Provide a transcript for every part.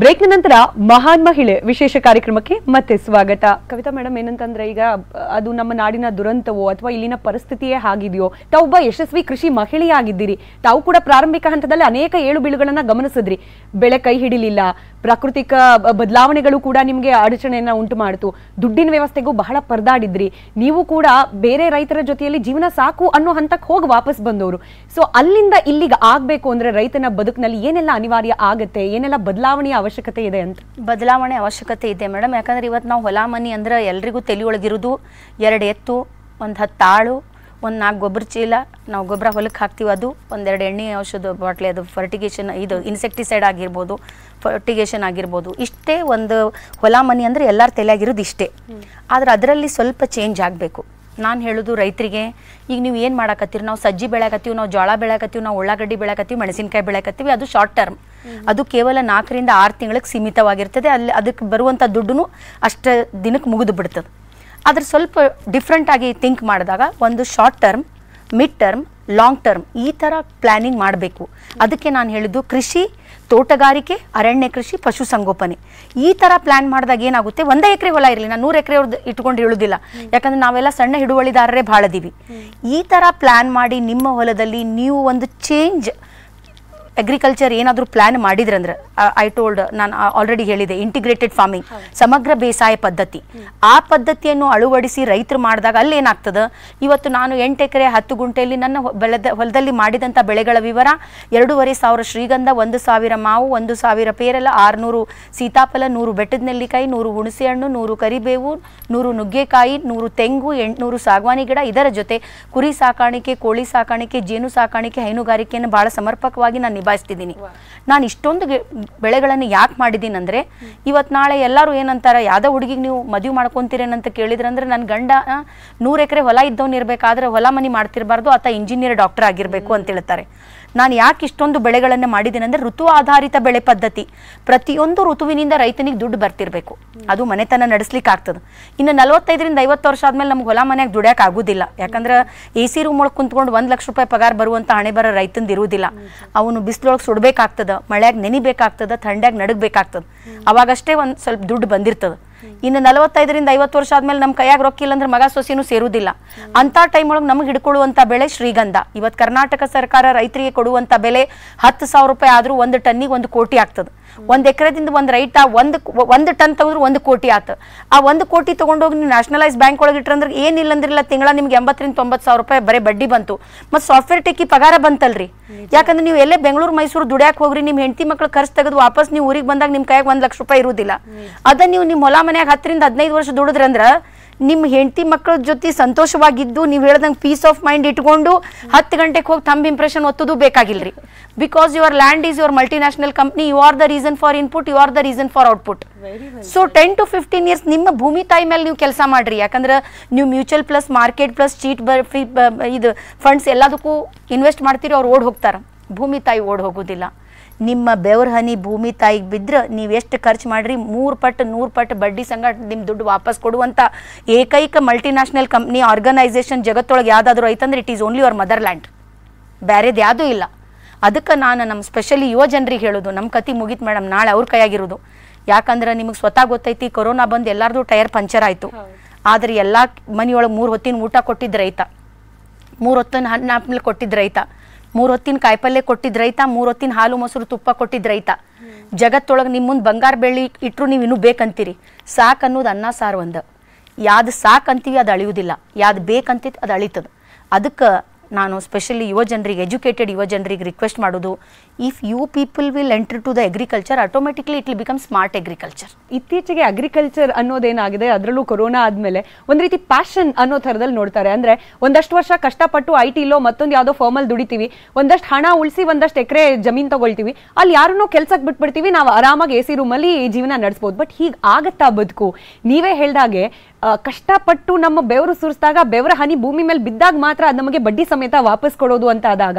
Break ನಂತರ ಮಹಾನ್ ಮಹಿಳೆ ವಿಶೇಷ ಕಾರ್ಯಕ್ರಮಕ್ಕೆ ಮತ್ತೆ ಸ್ವಾಗತ ಕವಿತಾ ಮೇಡಮ್ ಏನಂತಂದ್ರೆ ಈಗ ಅದು ನಮ್ಮ ನಾಡಿನ ದುರಂತವೋ ಅಥವಾ ಇಲ್ಲಿನ ಪರಿಸ್ಥಿತಿಯೇ ಆಗಿದೆಯೋ ತಾವೊಬ್ಬ ಯಶಸ್ವಿ ಕೃಷಿ ಮಹಿಳೆಯಾಗಿದ್ದೀರಿ ತಾವು ಕೂಡ ಪ್ರಾರಂಭಿಕ ಹಂತದಲ್ಲಿ ಅನೇಕ ಏಳು ಬೀಳುಗಳನ್ನ ಗಮನಿಸಿದ್ರಿ ಬೆಳೆ ಕೈ ಹಿಡಿಲಿಲ್ಲ ಪ್ರಾಕೃತಿಕ ಬದಲಾವಣೆಗಳು ಕೂಡ ನಿಮಗೆ ಅಡಚಣೆಯನ್ನ ಉಂಟು ಮಾಡಿತು ದುಡ್ಡಿನ ವ್ಯವಸ್ಥೆಗೂ ಬಹಳ ಪರದಾಡಿದ್ರಿ ನೀವು ಕೂಡ ಬೇರೆ ರೈತರ ಜೊತೆಯಲ್ಲಿ ಜೀವನ ಸಾಕು ಅನ್ನೋ ಹಂತಕ್ಕೆ ಹೋಗಿ ವಾಪಸ್ ಬಂದವರು ಸೊ ಅಲ್ಲಿಂದ ಇಲ್ಲಿಗೆ ಆಗ್ಬೇಕು ಅಂದ್ರೆ ರೈತನ ಬದುಕಿನಲ್ಲಿ ಏನೆಲ್ಲ ಅನಿವಾರ್ಯ ಆಗುತ್ತೆ ಏನೆಲ್ಲ ಬದಲಾವಣೆಯ ಅವಶ್ಯಕತೆ ಇದೆ ಅಂತ ಬದಲಾವಣೆ ಅವಶ್ಯಕತೆ ಇದೆ ಮೇಡಮ್ ಯಾಕಂದ್ರೆ ಇವತ್ತು ನಾವು ಹೊಲ ಮನಿ ಅಂದ್ರೆ ಎಲ್ರಿಗೂ ತಲೆಯೊಳಗಿರೋದು ಎರಡು ಎತ್ತು ಒಂದು ಹತ್ತು ಆಳು ಒಂದು ನಾಲ್ಕು ಗೊಬ್ಬರ ಚೀಲ ನಾವು ಗೊಬ್ಬರ ಹೊಲಕ್ಕೆ ಹಾಕ್ತೀವಿ ಅದು ಒಂದೆರಡು ಎಣ್ಣೆ ಔಷಧ ಬಾಟ್ಲಿ ಅದು ಫರ್ಟಿಗೇಷನ್ ಇದು ಇನ್ಸೆಕ್ಟಿಸೈಡ್ ಆಗಿರ್ಬೋದು ಫರ್ಟಿಗೇಷನ್ ಆಗಿರ್ಬೋದು ಇಷ್ಟೇ ಒಂದು ಹೊಲ ಮನಿ ಅಂದರೆ ಎಲ್ಲರ ಆಗಿರೋದು ಇಷ್ಟೇ ಆದರೆ ಅದರಲ್ಲಿ ಸ್ವಲ್ಪ ಚೇಂಜ್ ಆಗಬೇಕು ನಾನು ಹೇಳೋದು ರೈತರಿಗೆ ಈಗ ನೀವು ಏನು ಮಾಡಾಕತ್ತೀರಿ ನಾವು ಸಜ್ಜಿ ಬೆಳೆಕತ್ತೀವಿ ನಾವು ಜೋಳ ಬೆಳೆಕತ್ತೀವಿ ನಾವು ಉಳ್ಳಾಗಡ್ಡಿ ಬೆಳೆಕತ್ತೀವಿ ಮೆಣಸಿನಕಾಯಿ ಬೆಳೆಕತ್ತೀವಿ ಅದು ಶಾರ್ಟ್ ಟರ್ಮ್ ಅದು ಕೇವಲ ನಾಲ್ಕರಿಂದ ಆರು ತಿಂಗಳಿಗೆ ಸೀಮಿತವಾಗಿರ್ತದೆ ಅಲ್ಲಿ ಅದಕ್ಕೆ ಬರುವಂಥ ದುಡ್ಡು ಅಷ್ಟು ದಿನಕ್ಕೆ ಮುಗಿದು ಬಿಡ್ತದೆ ಅದ್ರ ಸ್ವಲ್ಪ ಡಿಫ್ರೆಂಟಾಗಿ ಥಿಂಕ್ ಮಾಡಿದಾಗ ಒಂದು short term mid term long term ಈ ಥರ ಪ್ಲ್ಯಾನಿಂಗ್ ಮಾಡಬೇಕು ಅದಕ್ಕೆ ನಾನು ಹೇಳಿದ್ದು ಕೃಷಿ ತೋಟಗಾರಿಕೆ ಅರಣ್ಯ ಕೃಷಿ ಪಶುಸಂಗೋಪನೆ ಈ ಥರ ಪ್ಲ್ಯಾನ್ ಮಾಡಿದಾಗ ಏನಾಗುತ್ತೆ ಒಂದೇ ಎಕರೆ ಹೊಲ ಇರಲಿ ನಾನು ನೂರು ಎಕರೆ ಇಟ್ಕೊಂಡು ಹೇಳೋದಿಲ್ಲ ಯಾಕಂದರೆ ನಾವೆಲ್ಲ ಸಣ್ಣ ಹಿಡುವಳಿದಾರರೇ ಭಾಳದೀವಿ ಈ ಥರ ಪ್ಲ್ಯಾನ್ ಮಾಡಿ ನಿಮ್ಮ ಹೊಲದಲ್ಲಿ ನೀವು ಒಂದು ಚೇಂಜ್ ಅಗ್ರಿಕಲ್ಚರ್ ಏನಾದರೂ ಪ್ಲಾನ್ ಮಾಡಿದ್ರಂದ್ರೆ ಐ ಟೋಲ್ಡ್ ನಾನು ಆಲ್ರೆಡಿ ಹೇಳಿದೆ ಇಂಟಿಗ್ರೇಟೆಡ್ ಫಾರ್ಮಿಂಗ್ ಸಮಗ್ರ ಬೇಸಾಯ ಪದ್ಧತಿ ಆ ಪದ್ಧತಿಯನ್ನು ಅಳವಡಿಸಿ ರೈತರು ಮಾಡಿದಾಗ ಅಲ್ಲಿ ಏನಾಗ್ತದೆ ಇವತ್ತು ನಾನು ಎಂಟು ಎಕರೆ ಹತ್ತು ಗುಂಟೆಯಲ್ಲಿ ನನ್ನ ಬೆಳೆದ ಹೊಲದಲ್ಲಿ ಮಾಡಿದಂಥ ಬೆಳೆಗಳ ವಿವರ ಎರಡೂವರೆ ಸಾವಿರ ಶ್ರೀಗಂಧ ಒಂದು ಸಾವಿರ ಮಾವು ಒಂದು ಸಾವಿರ ಪೇರಲ ಆರುನೂರು ಸೀತಾಫಲ ನೂರು ಬೆಟ್ಟದ ನೆಲ್ಲಿಕಾಯಿ ನೂರು ಹುಣಸೆಹಣ್ಣು ನೂರು ಕರಿಬೇವು ನೂರು ನುಗ್ಗೆಕಾಯಿ ನೂರು ತೆಂಗು ಎಂಟುನೂರು ಸಾಗವಾನಿ ಗಿಡ ಇದರ ಜೊತೆ ಕುರಿ ಸಾಕಾಣಿಕೆ ಕೋಳಿ ಸಾಕಾಣಿಕೆ ಜೇನು ಸಾಕಾಣಿಕೆ ಹೈನುಗಾರಿಕೆಯನ್ನು ಬಹಳ ಸಮರ್ಪಕವಾಗಿ ನಾನು ನಿಭಾಯಿಸ್ತಿದ್ದೀನಿ ನಾನು ಇಷ್ಟೊಂದು ಬೆಳೆಗಳನ್ನು ಯಾಕೆ ಮಾಡಿದ್ದೀನಿ ಅಂದರೆ ಇವತ್ತು ನಾಳೆ ಎಲ್ಲರೂ ಏನಂತಾರ ಯಾವುದೋ ಹುಡುಗಿಗೆ ನೀವು ಮದುವೆ ಮಾಡ್ಕೊತೀರೇನಂತ ಕೇಳಿದ್ರಂದ್ರೆ ನನ್ನ ಗಂಡ ನೂರು ಎಕರೆ ಹೊಲ ಇದ್ದವನ ಇರಬೇಕಾದ್ರೆ ಹೊಲ ಮನಿ ಮಾಡ್ತಿರಬಾರ್ದು ಆತ ಇಂಜಿನಿಯರ್ ಡಾಕ್ಟರ್ ಆಗಿರಬೇಕು ಅಂತ ಹೇಳ್ತಾರೆ ನಾನು ಯಾಕೆ ಇಷ್ಟೊಂದು ಬೆಳೆಗಳನ್ನು ಮಾಡಿದ್ದೀನಿ ಅಂದರೆ ಋತು ಆಧಾರಿತ ಬೆಳೆ ಪದ್ಧತಿ ಪ್ರತಿಯೊಂದು ಋತುವಿನಿಂದ ರೈತನಿಗೆ ದುಡ್ಡು ಬರ್ತಿರಬೇಕು ಅದು ಮನೆತನ ನಡೆಸ್ಲಿಕ್ಕೆ ಆಗ್ತದೆ ಇನ್ನು ನಲವತ್ತೈದರಿಂದ ಐವತ್ತು ವರ್ಷ ಆದಮೇಲೆ ನಮ್ಗೆ ಹೊಲ ಮನೆಯಾಗ ದುಡಿಯಕ್ಕೆ ಆಗೋದಿಲ್ಲ ಯಾಕಂದ್ರೆ ಎ ಸಿ ರೂಮ್ ಒಳಗೆ ಕುಂತ್ಕೊಂಡು ಒಂದು ಲಕ್ಷ ರೂಪಾಯಿ ಪಗಾರ ಬರುವಂಥ ಹಣೆ ಬರೋ ರೈತಂದು ಇರುವುದಿಲ್ಲ ಅವನು ಬಿಸಿಲೊಳಗೆ ಸುಡಬೇಕಾಗ್ತದೆ ಮಳೆಯಾಗ ನೆನಿಬೇಕಾಗ್ತದೆ ಥಂಡ್ಯಾಗ ನಡಗಬೇಕಾಗ್ತದೆ ಅವಾಗಷ್ಟೇ ಒಂದು ಸ್ವಲ್ಪ ದುಡ್ಡು ಬಂದಿರ್ತದೆ ಇನ್ನು ನಲವತ್ತೈದರಿಂದ ಐವತ್ತು ವರ್ಷ ಆದ್ಮೇಲೆ ನಮ್ಮ ಕೈಯಾಗ ರೊಕ್ಕಿಲ್ಲ ಅಂದ್ರೆ ಮಗ ಸೊಸಿನೂ ಸೇರುವುದಿಲ್ಲ ಅಂತ ಟೈಮ್ ಒಳಗೆ ನಮಗೆ ಹಿಡ್ಕೊಳ್ಳುವಂತ ಬೆಳೆ ಶ್ರೀಗಂಧ ಇವತ್ತು ಕರ್ನಾಟಕ ಸರ್ಕಾರ ರೈತರಿಗೆ ಕೊಡುವಂತ ಬೆಲೆ ಹತ್ತು ಸಾವಿರ ರೂಪಾಯಿ ಆದ್ರೂ ಒಂದು ಟನ್ನಿಗೆ ಒಂದು ಕೋಟಿ ಆಗ್ತದೆ ಒಂದ್ ಎಕರೆದಿಂದ ಒಂದ್ ರೈಟ್ ಒಂದ್ ಒಂದ್ ಟನ್ ತಗೊಂಡ್ರೆ ಒಂದ್ ಕೋಟಿ ಆತ ಆ ಒಂದ್ ಕೋಟಿ ತಗೊಂಡೋಗಿ ನೀವು ನ್ಯಾಷನಲೈಸ್ ಬ್ಯಾಂಕ್ ಒಳಗೆ ಇಟ್ರಂದ್ರೆ ಇಲ್ಲ ಅಂದ್ರಿಲ್ಲ ತಿಂಗಳ ನಿಮ್ಗೆ ಎಂಬತ್ತರಿಂದ ತೊಂಬತ್ ಸಾವಿರ ರೂಪಾಯಿ ಬರೀ ಬಡ್ಡಿ ಬಂತು ಮತ್ತೆ ಸಾಫ್ಟ್ವೇರ್ ಟೆಕ್ಕಿ ಪಗಾರ ಬಂತಲ್ರಿ ಯಾಕಂದ್ರೆ ನೀವು ಎಲ್ಲೇ ಬೆಂಗಳೂರು ಮೈಸೂರು ದುಡಿಯಾಕ್ ಹೋಗ್ರಿ ನಿಮ್ ಹೆಂಡತಿ ಮಕ್ಳು ಖರ್ಚು ತೆಗೆದು ವಾಪಸ್ ನೀವು ಊರಿಗೆ ಬಂದಾಗ ನಿಮ್ ಕೈಯಾಗ ಒಂದ್ ಲಕ್ಷ ರೂಪಾಯಿ ಇರುವುದಿಲ್ಲ ಅದನ್ನ ನೀವು ನಿಮ್ ಹೊಲ ಮನೆಯಾಗ ಹತ್ತರಿಂದ ಹದಿನೈದು ವರ್ಷ ದುಡಿದ್ರಂದ್ರ ನಿಮ್ಮ ಹೆಂಡತಿ ಮಕ್ಕಳ ಜೊತೆ ಸಂತೋಷವಾಗಿದ್ದು ನೀವು ಹೇಳ್ದಂಗೆ ಪೀಸ್ ಆಫ್ ಮೈಂಡ್ ಇಟ್ಕೊಂಡು ಹತ್ತು ಗಂಟೆಗೆ ಹೋಗಿ ತಂಬ್ ಇಂಪ್ರೆಷನ್ ಒತ್ತೋದು ಬೇಕಾಗಿಲ್ಲರಿ because your land is your multinational company you are the reason for input you are the reason for output so ten to fifteen years ನಿಮ್ಮ ಭೂಮಿ ತಾಯಿ ಮೇಲೆ ನೀವು ಕೆಲಸ ಮಾಡ್ರಿ ಯಾಕಂದ್ರೆ ನೀವು mutual plus market plus chit ಇದು ಫಂಡ್ಸ್ ಎಲ್ಲದಕ್ಕೂ ಇನ್ವೆಸ್ಟ್ ಮಾಡ್ತೀರಿ ಅವ್ರು ಓಡ್ ಹೋಗ್ತಾರೆ ಭೂಮಿ ತಾಯಿ ಓಡ್ ಹೋಗೋದಿಲ್ಲ ನಿಮ್ಮ ಬೆವ್ರ ಹನಿ ಭೂಮಿ ತಾಯಿಗೆ ಬಿದ್ದರೆ ನೀವು ಎಷ್ಟು ಖರ್ಚು ಮಾಡಿರಿ ಮೂರು ಪಟ್ಟು ನೂರು ಪಟ್ಟು ಬಡ್ಡಿ ಸಂಗಟ ನಿಮ್ಮ ದುಡ್ಡು ವಾಪಸ್ ಕೊಡುವಂಥ ಏಕೈಕ ಮಲ್ಟಿನ್ಯಾಷನಲ್ ಕಂಪ್ನಿ ಆರ್ಗನೈಸೇಷನ್ ಜಗತ್ತೊಳಗೆ ಯಾವುದಾದ್ರೂ ಐತಂದ್ರೆ it is only our motherland ಬೇರೆದು ಯಾವುದೂ ಇಲ್ಲ ಅದಕ್ಕೆ ನಾನು ನಮ್ಮ ಸ್ಪೆಷಲಿ ಯುವ ಜನರಿಗೆ ಹೇಳೋದು ನಮ್ಮ ಕತಿ ಮುಗೀತು ಮೇಡಮ್ ನಾಳೆ ಅವ್ರ ಕೈಯಾಗಿರೋದು ಯಾಕಂದ್ರೆ ನಿಮಗೆ ಸ್ವತಃ ಗೊತ್ತೈತಿ ಕೊರೋನಾ ಬಂದು ಎಲ್ಲರದು ಟೈರ್ ಪಂಚರ್ ಆಯಿತು ಆದರೆ ಎಲ್ಲ ಮನೆಯೊಳಗೆ ಮೂರು ಹೊತ್ತಿನ ಊಟ ಕೊಟ್ಟಿದ್ದ ರೈತ ಮೂರು ಹೊತ್ತಿನ ಹಣ್ಣು ಆಪ್ಮೇಲೆ ಕೊಟ್ಟಿದ್ದ ರೈತ ಮೂರ್ ಹೊತ್ತಿನ ಕಾಯಿಪಲ್ಯ ಕೊಟ್ಟಿದ್ ರೈತ ಮೂರ್ ಹೊತ್ತಿನ ಹಾಲು ಮೊಸರು ತುಪ್ಪ ಕೊಟ್ಟಿದ್ ರೈತ ಜಗತ್ತೊಳಗೆ ನಿಮ್ಮ ಮುಂದೆ ಬಂಗಾರ ಬೆಳ್ಳಿ ಇಟ್ಟರು ನೀವು ಇನ್ನೂ ಬೇಕಂತೀರಿ ಸಾಕು ಅನ್ನೋದು ಅನ್ನ ಸಾರು ಒಂದು ಯಾವ್ದು ಅಂತೀವಿ ಅದು ಅಳಿಯೋದಿಲ್ಲ ಯಾವ್ದು ಬೇಕಂತ ಅದು ಅಳಿತದ ಅದಕ್ಕೆ ನಾನು ಸ್ಪೆಷಲಿ ಯುವ ಜನರಿಗೆ ಎಜುಕೇಟೆಡ್ ಯುವ ಜನರಿಗೆ ರಿಕ್ವೆಸ್ಟ್ ಮಾಡೋದು if you people will enter to the agriculture automatically it will become smart agriculture ಇತ್ತೀಚೆಗೆ ಅಗ್ರಿಕಲ್ಚರ್ ಅನ್ನೋದೇನಾಗಿದೆ ಅದರಲ್ಲೂ ಕೊರೋನಾ ಆದಮೇಲೆ ಒಂದ್ ರೀತಿ ಪ್ಯಾಷನ್ ಅನ್ನೋ ತರದಲ್ಲಿ ನೋಡ್ತಾರೆ ಅಂದ್ರೆ ಒಂದಷ್ಟು ವರ್ಷ ಕಷ್ಟಪಟ್ಟು ಐ ಟಿ ಮತ್ತೊಂದು ಯಾವುದೋ ಫಾರ್ಮಲ್ ದುಡಿತೀವಿ ಒಂದಷ್ಟು ಹಣ ಉಳಿಸಿ ಒಂದಷ್ಟು ಎಕರೆ ಜಮೀನ್ ತಗೊಳ್ತೀವಿ ಅಲ್ಲಿ ಯಾರನ್ನೂ ಕೆಲ್ಸಕ್ಕೆ ಬಿಟ್ಬಿಡ್ತೀವಿ ನಾವು ಆರಾಮಾಗಿ ಎ ಸಿ ರೂಮಲ್ಲಿ ಜೀವನ ನಡೆಸಬಹುದು ಬಟ್ ಹೀಗೆ ಆಗತ್ತಾ ಬದುಕು ನೀವೇ ಹೇಳ್ದಾಗೆ ಕಷ್ಟಪಟ್ಟು ನಮ್ಮ ಬೆವರು ಸುರಿಸಿದಾಗ ಬೆವರ ಹನಿ ಭೂಮಿ ಮೇಲೆ ಬಿದ್ದಾಗ ಮಾತ್ರ ಅದು ನಮಗೆ ಬಡ್ಡಿ ಸಮೇತ ವಾಪಸ್ ಕೊಡೋದು ಅಂತ ಆದಾಗ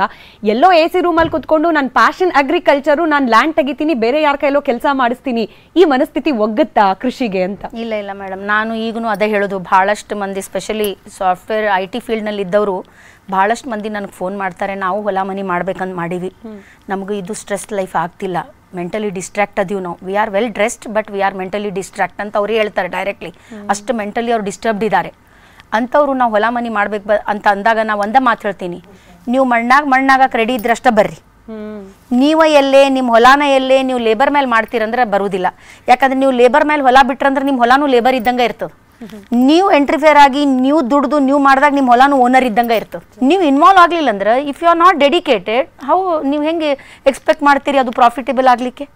ಎಲ್ಲೋ ಎ ಸಿ ರೂಮಲ್ಲಿ ಕುತ್ಕೊಂಡು ನಾನು ಪ್ಯಾಷನ್ ಅಗ್ರಿಕಲ್ಚರು ನಾನು ಲ್ಯಾಂಡ್ ತೆಗಿತೀನಿ ಬೇರೆ ಯಾರ ಕೈಲೋ ಕೆಲಸ ಮಾಡಿಸ್ತೀನಿ ಈ ಮನಸ್ಥಿತಿ ಒಗ್ಗುತ್ತಾ ಕೃಷಿಗೆ ಅಂತ ಇಲ್ಲ ಇಲ್ಲ ಮೇಡಮ್ ನಾನು ಈಗೂ ಅದೇ ಹೇಳೋದು ಬಹಳಷ್ಟು ಮಂದಿ ಸ್ಪೆಷಲಿ ಸಾಫ್ಟ್ವೇರ್ ಐ ಟಿ ಫೀಲ್ಡ್ನಲ್ಲಿ ಇದ್ದವರು ಬಹಳಷ್ಟು ಮಂದಿ ನನಗೆ ಫೋನ್ ಮಾಡ್ತಾರೆ ನಾವು ಹೊಲ ಮನಿ ಮಾಡ್ಬೇಕಂತ ಮಾಡೀವಿ ನಮಗೂ ಇದು ಸ್ಟ್ರೆಸ್ ಲೈಫ್ ಆಗ್ತಿಲ್ಲ ಮೆಂಟಲಿ ಡಿಸ್ಟ್ರಾಕ್ಟ್ ಅದೀವಿ ನಾವು we are well dressed but we are mentally distract ಅಂತ ಅವರೇ ಹೇಳ್ತಾರೆ ಡೈರೆಕ್ಟ್ಲಿ ಅಷ್ಟು ಮೆಂಟಲಿ ಅವ್ರು ಡಿಸ್ಟರ್ಬ್ಡ್ ಇದ್ದಾರೆ ಅಂತವ್ರು ನಾವು ಹೊಲ ಮನಿ ಮಾಡ್ಬೇಕು ಅಂತ ಅಂದಾಗ ನಾವು ಒಂದೇ ಮಾತು ಹೇಳ್ತೀನಿ ನೀವು ಮಣ್ಣಾಗ ಮಣ್ಣಾಗ ಕ್ರೆಡಿ ಇದ್ರಷ್ಟ ಬರ್ರಿ ನೀವ ಎಲ್ಲೇ ನಿಮ್ಮ ಹೊಲಾನ ಎಲ್ಲೇ ನೀವು ಲೇಬರ್ ಮೇಲೆ ಮಾಡ್ತೀರಂದ್ರೆ ಬರುವುದಿಲ್ಲ ಯಾಕಂದ್ರೆ ನೀವು ಲೇಬರ್ ಮೇಲೆ ಹೊಲ ಬಿಟ್ರಂದ್ರೆ ನಿಮ್ಮ ಹೊಲಾನು ಲೇಬರ್ ಇದ್ದಂಗ ಇರ್ತದೆ ನೀವು ಎಂಟ್ರಿಫೇರ್ ಆಗಿ ನೀವು ದುಡ್ದು ನೀವು ಮಾಡಿದಾಗ ನಿಮ್ಮ ಹೊಲಾನು ಓನರ್ ಇದ್ದಂಗೆ ಇರ್ತದೆ ನೀವು ಇನ್ವಾಲ್ವ್ ಆಗಲಿಲ್ಲ ಅಂದ್ರೆ if you are not dedicated how ನೀವು ಹೆಂಗೆ ಎಕ್ಸ್ಪೆಕ್ಟ್ ಮಾಡ್ತೀರಿ ಅದು ಪ್ರಾಫಿಟೇಬಲ್ ಆಗಲಿಕ್ಕೆ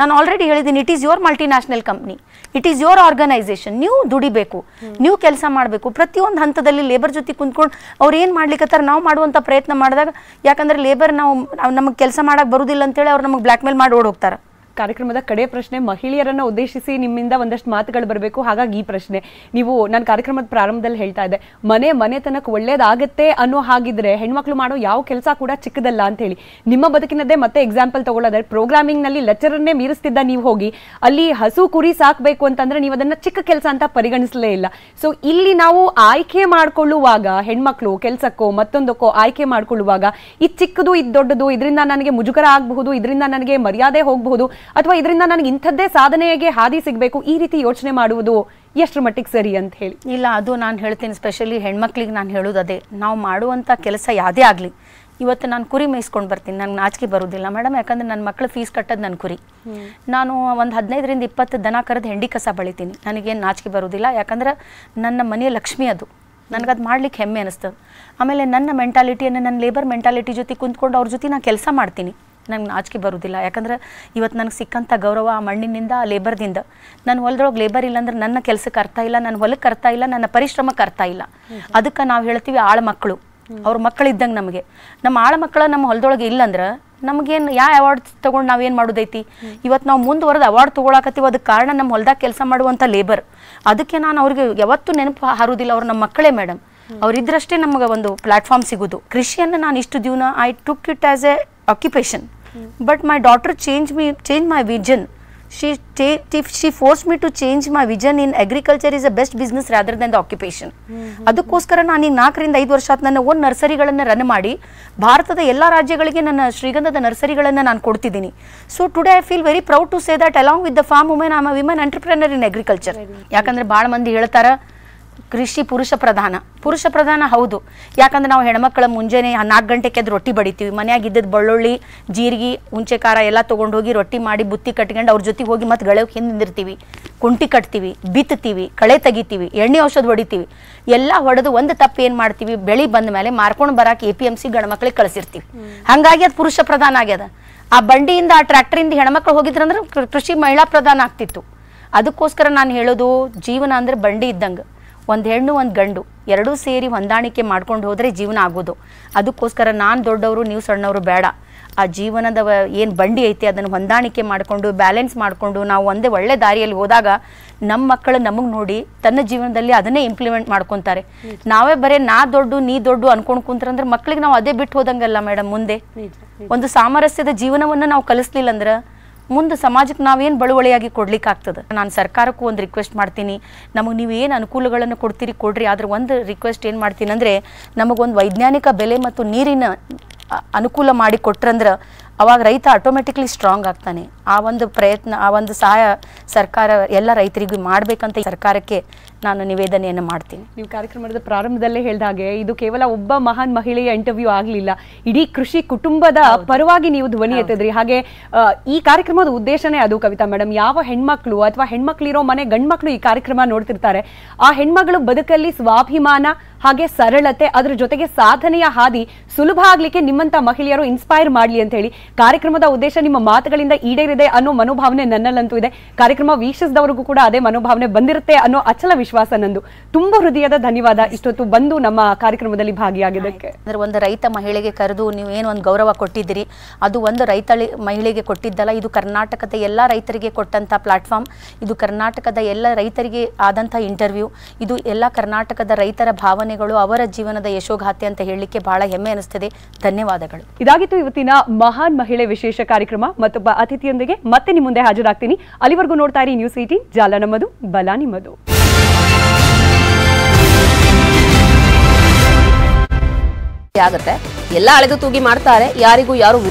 ನಾನು ಆಲ್ರೆಡಿ ಹೇಳಿದ್ದೀನಿ it is your multinational company it is your organisation ನೀವು ದುಡಿಬೇಕು ನೀವು ಕೆಲಸ ಮಾಡಬೇಕು ಪ್ರತಿಯೊಂದು ಹಂತದಲ್ಲಿ ಲೇಬರ್ ಜೊತೆ ಕುಂತ್ಕೊಂಡು ಅವ್ರು ಏನು ಮಾಡ್ಲಿಕ್ಕೆ ನಾವು ಮಾಡುವಂಥ ಪ್ರಯತ್ನ ಮಾಡಿದಾಗ ಯಾಕಂದರೆ ಲೇಬರ್ ನಾವು ನಮಗೆ ಕೆಲಸ ಮಾಡೋಕ್ಕೆ ಬರೋದಿಲ್ಲ ಅಂತೇಳಿ ಅವ್ರು ನಮಗೆ ಬ್ಲ್ಯಾಕ್ ಮೇಲ್ ಮಾಡಿ ಓಡೋಗ್ತಾರೆ ಹೋಗ್ತಾರೆ ಕಾರ್ಯಕ್ರಮದ ಕಡೆ ಪ್ರಶ್ನೆ ಮಹಿಳೆಯರನ್ನ ಉದ್ದೇಶಿಸಿ ನಿಮ್ಮಿಂದ ಒಂದಷ್ಟು ಮಾತುಗಳು ಬರಬೇಕು ಹಾಗಾಗಿ ಈ ಪ್ರಶ್ನೆ ನೀವು ನಾನು ಕಾರ್ಯಕ್ರಮದ ಪ್ರಾರಂಭದಲ್ಲಿ ಹೇಳ್ತಾ ಇದ್ದೆ ಮನೆ ಮನೆ ತನಕ ಒಳ್ಳೇದಾಗತ್ತೆ ಅನ್ನೋ ಹಾಗಿದ್ರೆ ಹೆಣ್ಮಕ್ಳು ಮಾಡೋ ಯಾವ ಕೆಲಸ ಕೂಡ ಚಿಕ್ಕದಲ್ಲ ಅಂತ ಹೇಳಿ ನಿಮ್ಮ ಬದುಕಿನದೇ ಮತ್ತೆ ಎಕ್ಸಾಂಪಲ್ ತಗೊಳ್ಳೋದ್ರೆ ಪ್ರೋಗ್ರಾಮಿಂಗ್ ನಲ್ಲಿ ಲೆಚರನ್ನೇ ಮೀರಿಸ್ತಿದ್ದ ನೀವು ಹೋಗಿ ಅಲ್ಲಿ ಹಸು ಕುರಿ ಸಾಕಬೇಕು ಅಂತಂದ್ರೆ ನೀವು ಅದನ್ನ ಚಿಕ್ಕ ಕೆಲಸ ಅಂತ ಪರಿಗಣಿಸಲೇ ಇಲ್ಲ ಸೊ ಇಲ್ಲಿ ನಾವು ಆಯ್ಕೆ ಮಾಡ್ಕೊಳ್ಳುವಾಗ ಹೆಣ್ಮಕ್ಳು ಕೆಲಸಕ್ಕೋ ಮತ್ತೊಂದಕ್ಕೋ ಆಯ್ಕೆ ಮಾಡ್ಕೊಳ್ಳುವಾಗ ಇದು ಚಿಕ್ಕದು ಇದು ದೊಡ್ಡದು ಇದರಿಂದ ನನಗೆ ಮುಜುಗರ ಆಗಬಹುದು ಇದರಿಂದ ನನಗೆ ಮರ್ಯಾದೆ ಹೋಗಬಹುದು ಅಥವಾ ಇದರಿಂದ ನನಗೆ ಇಂಥದ್ದೇ ಸಾಧನೆಗೆ ಹಾದಿ ಸಿಗಬೇಕು ಈ ರೀತಿ ಯೋಚನೆ ಮಾಡುವುದು ಎಷ್ಟ್ರ ಮಟ್ಟಿಗೆ ಸರಿ ಅಂತ ಹೇಳಿ ಇಲ್ಲ ಅದು ನಾನು ಹೇಳ್ತೀನಿ ಸ್ಪೆಷಲಿ ಹೆಣ್ಮಕ್ಳಿಗೆ ನಾನು ಹೇಳೋದು ಅದೇ ನಾವು ಮಾಡುವಂಥ ಕೆಲಸ ಯಾವುದೇ ಆಗಲಿ ಇವತ್ತು ನಾನು ಕುರಿ ಮೇಯಿಸ್ಕೊಂಡು ಬರ್ತೀನಿ ನನಗೆ ನಾಚಿಕೆ ಬರೋದಿಲ್ಲ ಮೇಡಮ್ ಯಾಕಂದ್ರೆ ನನ್ನ ಮಕ್ಕಳು ಫೀಸ್ ಕಟ್ಟೋದು ನನ್ನ ಕುರಿ ನಾನು ಒಂದು ಹದಿನೈದರಿಂದ ಇಪ್ಪತ್ತು ದನ ಕರೆದು ಹೆಂಡಿ ಕಸ ಬಳಿತೀನಿ ನನಗೇನು ನಾಚಿಕೆ ಬರೋದಿಲ್ಲ ಯಾಕಂದ್ರೆ ನನ್ನ ಮನೆಯ ಲಕ್ಷ್ಮಿ ಅದು ಅದು ಮಾಡ್ಲಿಕ್ಕೆ ಹೆಮ್ಮೆ ಅನಿಸ್ತದೆ ಆಮೇಲೆ ನನ್ನ ಮೆಂಟಾಲಿಟಿಯನ್ನು ನನ್ನ ಲೇಬರ್ ಮೆಂಟಾಲಿಟಿ ಜೊತೆ ಕುಂತ್ಕೊಂಡು ಅವ್ರ ಜೊತೆ ನಾನು ಕೆಲಸ ಮಾಡ್ತೀನಿ ನಂಗೆ ನಾಚಿಕೆ ಬರೋದಿಲ್ಲ ಯಾಕಂದ್ರೆ ಇವತ್ತು ನನಗೆ ಸಿಕ್ಕಂಥ ಗೌರವ ಆ ಮಣ್ಣಿನಿಂದ ಆ ಲೇಬರ್ದಿಂದ ನನ್ನ ಹೊಲದೊಳಗೆ ಲೇಬರ್ ಇಲ್ಲಾಂದ್ರೆ ನನ್ನ ಕೆಲಸಕ್ಕೆ ಅರ್ಥ ಇಲ್ಲ ನನ್ನ ಹೊಲಕ್ಕೆ ಅರ್ಥ ಇಲ್ಲ ನನ್ನ ಪರಿಶ್ರಮಕ್ಕೆ ಅರ್ಥ ಇಲ್ಲ ಅದಕ್ಕೆ ನಾವು ಹೇಳ್ತೀವಿ ಆಳ ಮಕ್ಕಳು ಅವ್ರ ಮಕ್ಕಳು ಇದ್ದಂಗೆ ನಮಗೆ ನಮ್ಮ ಆಳ ಮಕ್ಕಳು ನಮ್ಮ ಹೊಲದೊಳಗೆ ಇಲ್ಲಂದ್ರೆ ನಮಗೇನು ಯಾವ ಅವಾರ್ಡ್ ತೊಗೊಂಡು ನಾವೇನು ಮಾಡೋದೈತಿ ಇವತ್ತು ನಾವು ಮುಂದುವರೆದು ಅವಾರ್ಡ್ ತೊಗೊಳಕತ್ತೀವಿ ಅದಕ್ಕೆ ಕಾರಣ ನಮ್ಮ ಹೊಲದಾಗ ಕೆಲಸ ಮಾಡುವಂಥ ಲೇಬರ್ ಅದಕ್ಕೆ ನಾನು ಅವ್ರಿಗೆ ಯಾವತ್ತೂ ನೆನಪು ಹಾರೋದಿಲ್ಲ ಅವ್ರು ನಮ್ಮ ಮಕ್ಕಳೇ ಮೇಡಮ್ ಅವರಿದ್ದರಷ್ಟೇ ನಮಗೆ ಒಂದು ಪ್ಲಾಟ್ಫಾರ್ಮ್ ಸಿಗೋದು ಕೃಷಿಯನ್ನು ನಾನು ಇಷ್ಟು ದಿವನ I took it as a occupation mm. but my daughter changed me changed my vision she she forced me to change my vision in agriculture is a best business rather than the occupation mm-hmm. ಅದಕ್ಕೋಸ್ಕರ ನಾನು ಈಗ ನಾಲ್ಕರಿಂದ ಐದು ವರ್ಷ ನನ್ನ own ನರ್ಸರಿಗಳನ್ನು run ಮಾಡಿ ಭಾರತದ ಎಲ್ಲ ರಾಜ್ಯಗಳಿಗೆ ನನ್ನ ಶ್ರೀಗಂಧದ ನರ್ಸರಿಗಳನ್ನು ನಾನು ಕೊಡ್ತಿದ್ದೀನಿ so today I feel very proud to say that along with the farm women um women entrepreneur in agriculture ಯಾಕಂದ್ರೆ ಭಾಳ ಮಂದಿ ಹೇಳ್ತಾರೆ ಕೃಷಿ ಪುರುಷ ಪ್ರಧಾನ ಪುರುಷ ಪ್ರಧಾನ ಹೌದು ಯಾಕಂದ್ರೆ ನಾವು ಹೆಣ್ಮಕ್ಳ ಮುಂಜಾನೆ ನಾಲ್ಕು ಗಂಟೆಗೆ ಅದು ರೊಟ್ಟಿ ಬಡಿತೀವಿ ಮನೆಯಾಗ ಇದ್ದದ್ದು ಬಳ್ಳುಳ್ಳಿ ಜೀರಿಗೆ ಹುಂಚೆ ಖಾರ ಎಲ್ಲ ತೊಗೊಂಡು ಹೋಗಿ ರೊಟ್ಟಿ ಮಾಡಿ ಬುತ್ತಿ ಕಟ್ಕೊಂಡು ಅವ್ರ ಜೊತೆ ಹೋಗಿ ಮತ್ತೆ ಗಳಕ್ಕೆ ಹಿಂದಿರ್ತೀವಿ ಕುಂಟಿ ಕಟ್ತೀವಿ ಬಿತ್ತತೀವಿ ಕಳೆ ತೆಗಿತೀವಿ ಎಣ್ಣೆ ಔಷಧ ಹೊಡಿತೀವಿ ಎಲ್ಲ ಹೊಡೆದು ಒಂದು ತಪ್ಪು ಏನು ಮಾಡ್ತೀವಿ ಬೆಳಿ ಬಂದ ಮೇಲೆ ಮಾರ್ಕೊಂಡು ಬರಕ್ಕೆ ಎ ಪಿ ಎಮ್ ಸಿ ಕಳಿಸಿರ್ತೀವಿ ಹಾಗಾಗಿ ಅದು ಪುರುಷ ಪ್ರಧಾನ ಆಗ್ಯದ ಆ ಬಂಡಿಯಿಂದ ಆ ಟ್ರ್ಯಾಕ್ಟ್ರಿಂದ ಹೆಣ್ಮಕ್ಳು ಹೋಗಿದ್ರಂದ್ರೆ ಕೃಷಿ ಮಹಿಳಾ ಪ್ರಧಾನ ಆಗ್ತಿತ್ತು ಅದಕ್ಕೋಸ್ಕರ ನಾನು ಹೇಳೋದು ಜೀವನ ಅಂದ್ರೆ ಬಂಡಿ ಇದ್ದಂಗೆ ಒಂದು ಹೆಣ್ಣು ಒಂದು ಗಂಡು ಎರಡೂ ಸೇರಿ ಹೊಂದಾಣಿಕೆ ಮಾಡ್ಕೊಂಡು ಹೋದರೆ ಜೀವನ ಆಗೋದು ಅದಕ್ಕೋಸ್ಕರ ನಾನು ದೊಡ್ಡವರು ನೀವು ಸಣ್ಣವರು ಬೇಡ ಆ ಜೀವನದ ಏನು ಬಂಡಿ ಐತೆ ಅದನ್ನು ಹೊಂದಾಣಿಕೆ ಮಾಡಿಕೊಂಡು ಬ್ಯಾಲೆನ್ಸ್ ಮಾಡಿಕೊಂಡು ನಾವು ಒಂದೇ ಒಳ್ಳೆ ದಾರಿಯಲ್ಲಿ ಹೋದಾಗ ನಮ್ಮ ಮಕ್ಕಳು ನಮಗೆ ನೋಡಿ ತನ್ನ ಜೀವನದಲ್ಲಿ ಅದನ್ನೇ ಇಂಪ್ಲಿಮೆಂಟ್ ಮಾಡ್ಕೊತಾರೆ ನಾವೇ ಬರೀ ನಾ ದೊಡ್ಡು ನೀ ದೊಡ್ಡು ಅನ್ಕೊಂಡು ಕುಂತ್ರಂದ್ರೆ ಮಕ್ಳಿಗೆ ನಾವು ಅದೇ ಬಿಟ್ಟು ಹೋದಂಗಲ್ಲ ಮೇಡಮ್ ಮುಂದೆ ಒಂದು ಸಾಮರಸ್ಯದ ಜೀವನವನ್ನು ನಾವು ಕಲಿಸ್ಲಿಲ್ಲ ಅಂದ್ರೆ ಮುಂದೆ ಸಮಾಜಕ್ಕೆ ನಾವೇನು ಬಳುವಳಿಯಾಗಿ ಕೊಡ್ಲಿಕ್ಕೆ ಆಗ್ತದೆ ನಾನು ಸರ್ಕಾರಕ್ಕೂ ಒಂದು ರಿಕ್ವೆಸ್ಟ್ ಮಾಡ್ತೀನಿ ನಮಗೆ ನೀವು ಏನು ಅನುಕೂಲಗಳನ್ನು ಕೊಡ್ತೀರಿ ಕೊಡ್ರಿ ಆದ್ರೆ ಒಂದು ರಿಕ್ವೆಸ್ಟ್ ಏನು ಮಾಡ್ತೀನಿ ಅಂದರೆ ನಮಗೊಂದು ವೈಜ್ಞಾನಿಕ ಬೆಲೆ ಮತ್ತು ನೀರಿನ ಅನುಕೂಲ ಮಾಡಿ ಕೊಟ್ರಂದ್ರೆ ಅವಾಗ ರೈತ ಆಟೋಮೆಟಿಕ್ಲಿ ಸ್ಟ್ರಾಂಗ್ ಆಗ್ತಾನೆ ಆ ಒಂದು ಪ್ರಯತ್ನ ಆ ಒಂದು ಸಹಾಯ ಸರ್ಕಾರ ಎಲ್ಲ ರೈತರಿಗೂ ಮಾಡಬೇಕಂತ ಸರ್ಕಾರಕ್ಕೆ ನಾನು ನಿವೇದನೆಯನ್ನು ಮಾಡ್ತೀನಿ ನೀವು ಕಾರ್ಯಕ್ರಮದ ಪ್ರಾರಂಭದಲ್ಲೇ ಹೇಳಿದ ಹಾಗೆ ಇದು ಕೇವಲ ಒಬ್ಬ ಮಹಾನ್ ಮಹಿಳೆಯ ಇಂಟರ್ವ್ಯೂ ಆಗಲಿಲ್ಲ ಇಡೀ ಕೃಷಿ ಕುಟುಂಬದ ಪರವಾಗಿ ನೀವು ಧ್ವನಿ ಎತ್ತಿದ್ರಿ ಹಾಗೆ ಈ ಕಾರ್ಯಕ್ರಮದ ಉದ್ದೇಶನೇ ಅದು ಕವಿತಾ ಮೇಡಮ್ ಯಾವ ಹೆಣ್ಮಕ್ಳು ಅಥವಾ ಹೆಣ್ಮಕ್ಳಿರೋ ಮನೆ ಗಂಡ್ಮಕ್ಳು ಈ ಕಾರ್ಯಕ್ರಮ ನೋಡ್ತಿರ್ತಾರೆ ಆ ಹೆಣ್ಮಗಳು ಬದುಕಲ್ಲಿ ಸ್ವಾಭಿಮಾನ ಹಾಗೆ ಸರಳತೆ ಅದರ ಜೊತೆಗೆ ಸಾಧನೆಯ ಹಾದಿ ಸುಲಭ ಆಗ್ಲಿಕ್ಕೆ ನಿಮ್ಮಂತ ಮಹಿಳೆಯರು ಇನ್ಸ್ಪೈರ್ ಮಾಡಲಿ ಅಂತ ಹೇಳಿ ಕಾರ್ಯಕ್ರಮದ ಉದ್ದೇಶ ನಿಮ್ಮ ಮಾತುಗಳಿಂದ ಈಡೇರಿದೆ ಅನ್ನೋ ಮನೋಭಾವನೆ ನನ್ನಲ್ಲಂತೂ ಇದೆ ಕಾರ್ಯಕ್ರಮ ವೀಕ್ಷಿಸಿದವರಿಗೂ ಕೂಡ ಅದೇ ಮನೋಭಾವನೆ ಬಂದಿರುತ್ತೆ ಅನ್ನೋ ಅಚಲ ವಿಶ್ವಾಸ ನಂದು ತುಂಬಾ ಹೃದಯದ ಧನ್ಯವಾದ ಇಷ್ಟೊತ್ತು ಬಂದು ನಮ್ಮ ಕಾರ್ಯಕ್ರಮದಲ್ಲಿ ಭಾಗಿಯಾಗಿದ್ದಕ್ಕೆ ಅಂದ್ರೆ ಒಂದು ರೈತ ಮಹಿಳೆಗೆ ಕರೆದು ನೀವು ಏನು ಒಂದು ಗೌರವ ಕೊಟ್ಟಿದ್ದೀರಿ ಅದು ಒಂದು ರೈತ ಮಹಿಳೆಗೆ ಕೊಟ್ಟಿದ್ದಲ್ಲ ಇದು ಕರ್ನಾಟಕದ ಎಲ್ಲ ರೈತರಿಗೆ ಕೊಟ್ಟಂತ ಪ್ಲಾಟ್ಫಾರ್ಮ್ ಇದು ಕರ್ನಾಟಕದ ಎಲ್ಲ ರೈತರಿಗೆ ಆದಂತಹ ಇಂಟರ್ವ್ಯೂ ಇದು ಎಲ್ಲ ಕರ್ನಾಟಕದ ರೈತರ ಭಾವನೆಗಳು ಅವರ ಜೀವನದ ಯಶೋಗಾಥೆ ಅಂತ ಹೇಳಲಿಕ್ಕೆ ಬಹಳ ಹೆಮ್ಮೆ ಅನಿಸ್ತದೆ ಧನ್ಯವಾದಗಳು ಇದಾಗಿತ್ತು ಇವತ್ತಿನ ಮಹಾನ್ ಮಹಿಳೆ ವಿಶೇಷ ಕಾರ್ಯಕ್ರಮ ಮತ್ತೊಬ್ಬ ಅತಿಥಿಯೊಂದಿಗೆ ಮತ್ತೆ ನಿಮ್ಮ ಮುಂದೆ ಹಾಜರಾಗ್ತೀನಿ ಅಲ್ಲಿವರೆಗೂ ನೋಡ್ತಾ ಇರಿ ನ್ಯೂಸ್ ಏಟೀನ್ ಜಾಲ ನಮ್ಮದು ಬಲ ನಿಮ್ಮದು ಆಗುತ್ತೆ ಎಲ್ಲ ಅಳೆದು ತೂಗಿ ಮಾಡ್ತಾರೆ ಯಾರಿಗೂ ಯಾರು